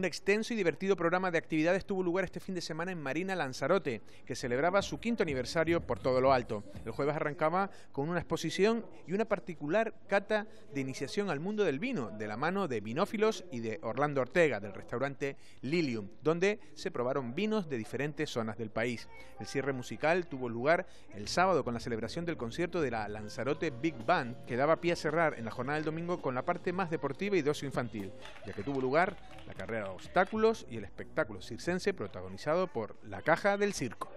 Un extenso y divertido programa de actividades tuvo lugar este fin de semana en Marina Lanzarote, que celebraba su quinto aniversario por todo lo alto. El jueves arrancaba con una exposición y una particular cata de iniciación al mundo del vino, de la mano de vinófilos y de Orlando Ortega, del restaurante Lilium, donde se probaron vinos de diferentes zonas del país. El cierre musical tuvo lugar el sábado con la celebración del concierto de la Lanzarote Big Band, que daba pie a cerrar en la jornada del domingo con la parte más deportiva y de ocio infantil, ya que tuvo lugar la carrera de obstáculos y el espectáculo circense protagonizado por La Caja del Circo.